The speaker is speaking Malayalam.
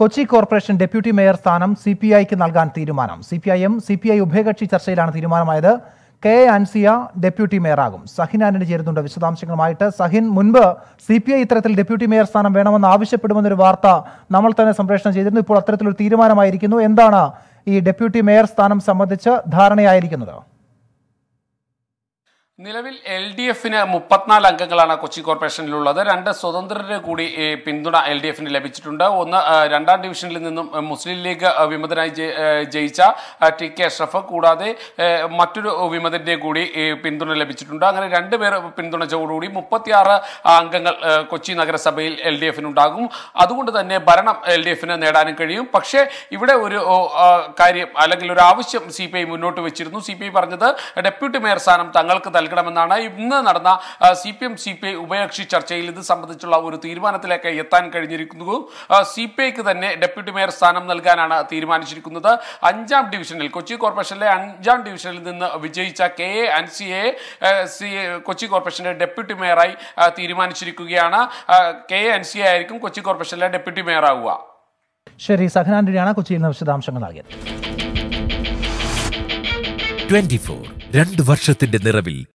കൊച്ചി കോർപ്പറേഷൻ ഡെപ്യൂട്ടി മേയർ സ്ഥാനം സി പി ഐക്ക് നൽകാൻ തീരുമാനം C P I M C P I ഉഭയകക്ഷി ചർച്ചയിലാണ് തീരുമാനമായത് കെ അൻസിയ ഡെപ്യൂട്ടി മേയർ ആകും സഹിൻ ആന്റണി ചേരുന്നുണ്ട് വിശദാംശങ്ങളുമായിട്ട് സഹിൻ മുൻപ് സി പി ഐ ഇത്തരത്തിൽ ഡെപ്യൂട്ടി മേയർ സ്ഥാനം വേണമെന്ന് ആവശ്യപ്പെടുമെന്നൊരു വാർത്ത നമ്മൾ തന്നെ സംപ്രേഷണം ചെയ്തിരുന്നു ഇപ്പോൾ അത്തരത്തിലൊരു തീരുമാനമായിരിക്കുന്നു എന്താണ് ഈ ഡെപ്യൂട്ടി മേയർ സ്ഥാനം സംബന്ധിച്ച് ധാരണയായിരിക്കുന്നത് നിലവിൽ എൽ ഡി എഫിന് മുപ്പത്തിനാല് അംഗങ്ങളാണ് കൊച്ചി കോർപ്പറേഷനിലുള്ളത് രണ്ട് സ്വതന്ത്രരെ കൂടി പിന്തുണ എൽ ഡി എഫിന് ലഭിച്ചിട്ടുണ്ട് ഒന്ന് രണ്ടാം ഡിവിഷനിൽ നിന്നും മുസ്ലിം ലീഗ് വിമതനായി ജയിച്ച ടി കെ അഷ്റഫ് കൂടാതെ മറ്റൊരു വിമതന്റെ കൂടി പിന്തുണ ലഭിച്ചിട്ടുണ്ട് അങ്ങനെ രണ്ടുപേർ പിന്തുണച്ചോടുകൂടി മുപ്പത്തിയാറ് അംഗങ്ങൾ കൊച്ചി നഗരസഭയിൽ എൽ ഡി എഫിനുണ്ടാകും അതുകൊണ്ട് തന്നെ ഭരണം എൽ ഡി എഫിന് നേടാനും കഴിയും പക്ഷേ ഇവിടെ ഒരു കാര്യം അല്ലെങ്കിൽ ഒരു ആവശ്യം സി പി ഐ മുന്നോട്ട് വെച്ചിരുന്നു സി പി ഐ പറഞ്ഞത് ഡെപ്യൂട്ടി മേയർ സ്ഥാനം തങ്ങൾക്ക് നൽകണമെന്നാണ് ഇന്ന് നടന്ന C P M C P I ഉഭയകക്ഷി ചർച്ചയിൽ ഇത് സംബന്ധിച്ചുള്ള ഒരു തീരുമാനത്തിലേക്ക് എത്താൻ കഴിഞ്ഞിരിക്കുന്നു സി പി ഐക്ക് തന്നെ ഡെപ്യൂട്ടി മേയർ സ്ഥാനം നൽകാനാണ് തീരുമാനിച്ചിരിക്കുന്നത് അഞ്ചാം ഡിവിഷനിൽ കൊച്ചി കോർപ്പറേഷനിലെ അഞ്ചാം ഡിവിഷനിൽ നിന്ന് വിജയിച്ച കെ എ അൻസിയെ സി കൊച്ചി കോർപ്പറേഷന്റെ ഡെപ്യൂട്ടി മേയറായി തീരുമാനിച്ചിരിക്കുകയാണ് കെ എ എ ആയിരിക്കും കൊച്ചി കോർപ്പറേഷനിലെ ഡെപ്യൂട്ടി മേയർ ആവുക ശരി സഹനാന്റണിയാണ് കൊച്ചിയിൽ നിന്ന് വിശദാംശങ്ങൾ നൽകിയത് ട്വന്റി ഫോർ രണ്ട് വർഷത്തിന്റെ നിറവിൽ